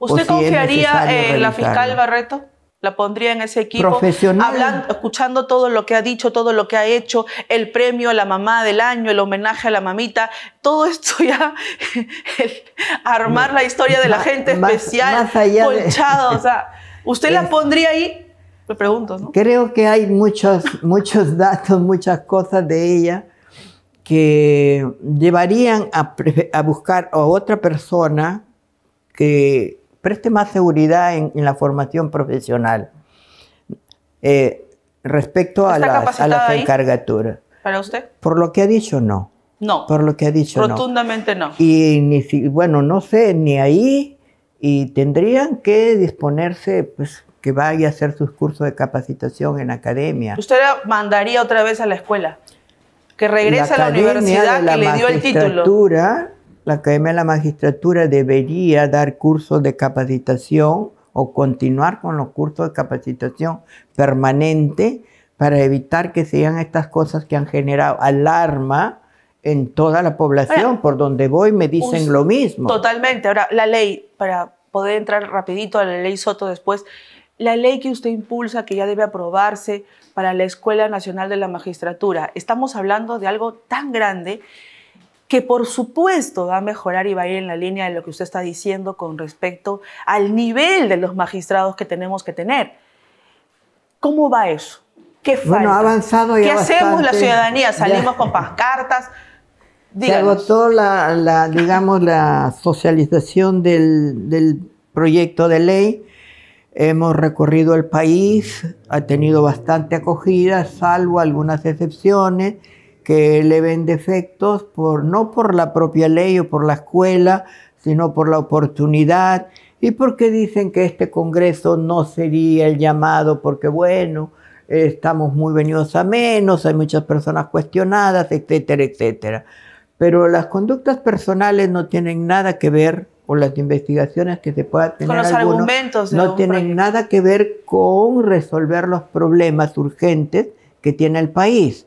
¿Usted confiaría en la fiscal Barreto? la pondría en ese equipo. Profesional. escuchando todo lo que ha dicho, todo lo que ha hecho, el premio a la mamá del año, el homenaje a la mamita, todo esto ya, armar la historia de la gente especial, colchado, o sea, ¿usted la pondría ahí? Me pregunto, ¿no? Creo que hay muchos, muchos datos, muchas cosas de ella que llevarían a buscar a otra persona que preste más seguridad en, la formación profesional eh, respecto a las, a encargaturas. ¿Para usted? Por lo que ha dicho, no. No. Por lo que ha dicho, Rotundamente no. Y ni bueno, no sé, ni ahí, y tendrían que disponerse, pues, que vaya a hacer sus cursos de capacitación en academia. ¿Usted la mandaría otra vez a la escuela? Que regrese a la universidad que le dio el título la Academia de la Magistratura debería dar cursos de capacitación o continuar con los cursos de capacitación permanente para evitar que sean estas cosas que han generado alarma en toda la población. por donde voy me dicen lo mismo. Totalmente. Ahora, la ley, para poder entrar rapidito a la ley Soto después, la ley que usted impulsa, que ya debe aprobarse para la Escuela Nacional de la Magistratura, estamos hablando de algo tan grande que por supuesto va a mejorar y va a ir en la línea de lo que usted está diciendo con respecto al nivel de los magistrados que tenemos que tener. ¿Cómo va eso? ¿Qué falta? Bueno, avanzado ya ¿Qué hacemos la ciudadanía? ¿Salimos con pascartas? Se agotó la, la, digamos, la socialización del, del proyecto de ley. Hemos recorrido el país, ha tenido bastante acogida, salvo algunas excepciones que le ven defectos por, no por la propia ley o por la escuela, sino por la oportunidad y porque dicen que este Congreso no sería el llamado porque, bueno, estamos muy venidos a menos, hay muchas personas cuestionadas, etcétera, etcétera. Pero las conductas personales no tienen nada que ver, con las investigaciones que se puedan tener. los algunos, argumentos. no tienen nada que ver con resolver los problemas urgentes que tiene el país.